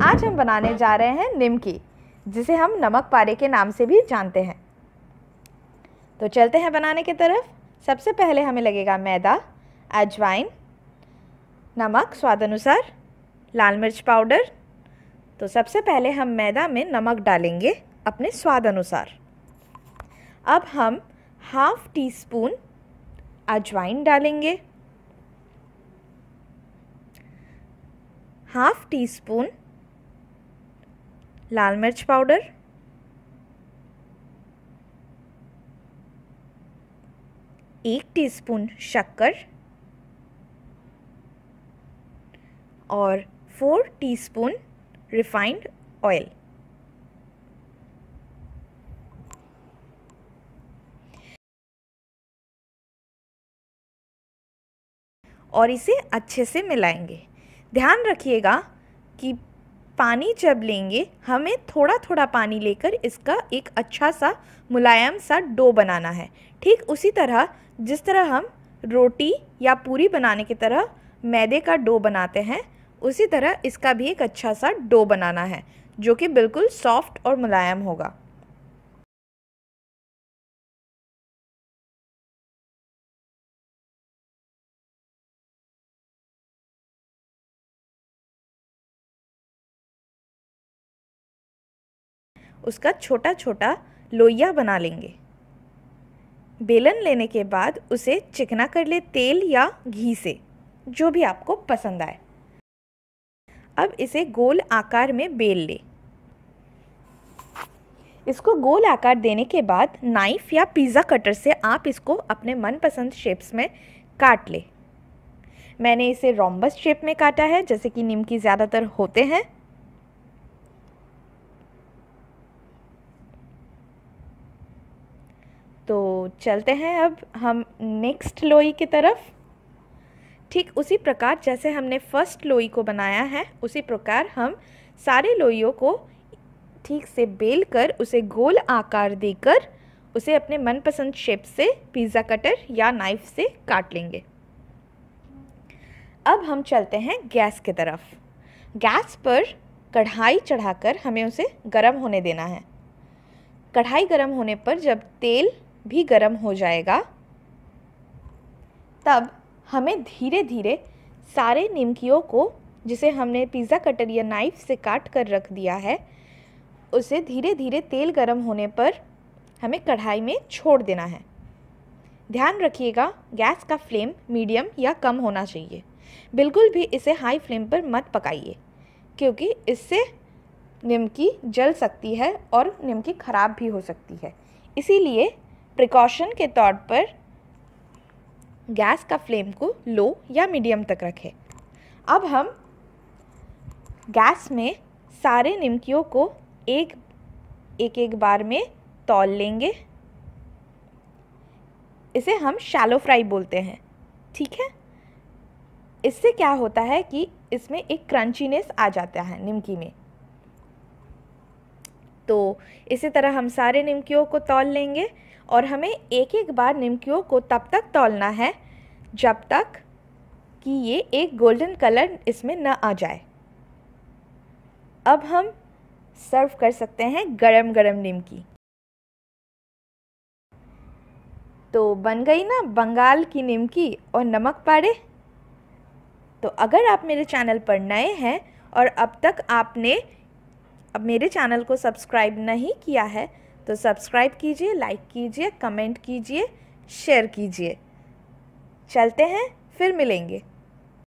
आज हम बनाने जा रहे हैं निमकी जिसे हम नमक पारे के नाम से भी जानते हैं तो चलते हैं बनाने की तरफ सबसे पहले हमें लगेगा मैदा अजवाइन नमक स्वाद अनुसार लाल मिर्च पाउडर तो सबसे पहले हम मैदा में नमक डालेंगे अपने स्वाद अनुसार अब हम हाफ टी स्पून अजवाइन डालेंगे हाफ टी स्पून लाल मिर्च पाउडर एक टीस्पून शक्कर और फोर टीस्पून रिफाइंड ऑयल और इसे अच्छे से मिलाएंगे ध्यान रखिएगा कि पानी जब लेंगे हमें थोड़ा थोड़ा पानी लेकर इसका एक अच्छा सा मुलायम सा डो बनाना है ठीक उसी तरह जिस तरह हम रोटी या पूरी बनाने की तरह मैदे का डो बनाते हैं उसी तरह इसका भी एक अच्छा सा डो बनाना है जो कि बिल्कुल सॉफ्ट और मुलायम होगा उसका छोटा छोटा लोइया बना लेंगे बेलन लेने के बाद उसे चिकना कर ले तेल या घी से जो भी आपको पसंद आए अब इसे गोल आकार में बेल ले इसको गोल आकार देने के बाद नाइफ या पिज़्ज़ा कटर से आप इसको अपने मनपसंद शेप्स में काट ले मैंने इसे रोम्बस शेप में काटा है जैसे कि नीम की ज़्यादातर होते हैं तो चलते हैं अब हम नेक्स्ट लोई की तरफ ठीक उसी प्रकार जैसे हमने फर्स्ट लोई को बनाया है उसी प्रकार हम सारे लोइयों को ठीक से बेल कर उसे गोल आकार देकर उसे अपने मनपसंद शेप से पिज़्ज़ा कटर या नाइफ से काट लेंगे अब हम चलते हैं गैस की तरफ गैस पर कढ़ाई चढ़ाकर हमें उसे गर्म होने देना है कढ़ाई गर्म होने पर जब तेल भी गर्म हो जाएगा तब हमें धीरे धीरे सारे निमकियों को जिसे हमने पिज़्ज़ा कटर या नाइफ से काट कर रख दिया है उसे धीरे धीरे तेल गर्म होने पर हमें कढ़ाई में छोड़ देना है ध्यान रखिएगा गैस का फ्लेम मीडियम या कम होना चाहिए बिल्कुल भी इसे हाई फ्लेम पर मत पकाइए क्योंकि इससे निमकी जल सकती है और निमकी ख़राब भी हो सकती है इसीलिए प्रिकॉशन के तौर पर गैस का फ्लेम को लो या मीडियम तक रखें अब हम गैस में सारे निमकियों को एक एक एक बार में तौल लेंगे इसे हम शैलो फ्राई बोलते हैं ठीक है इससे क्या होता है कि इसमें एक क्रंचीनेस आ जाता है निमकी में तो इसी तरह हम सारे निमकियों को तौल लेंगे और हमें एक एक बार निमकियों को तब तक तौलना है जब तक कि ये एक गोल्डन कलर इसमें न आ जाए अब हम सर्व कर सकते हैं गरम गरम निमकी तो बन गई ना बंगाल की निमकी और नमक पारे तो अगर आप मेरे चैनल पर नए हैं और अब तक आपने अब मेरे चैनल को सब्सक्राइब नहीं किया है तो सब्सक्राइब कीजिए लाइक कीजिए कमेंट कीजिए शेयर कीजिए चलते हैं फिर मिलेंगे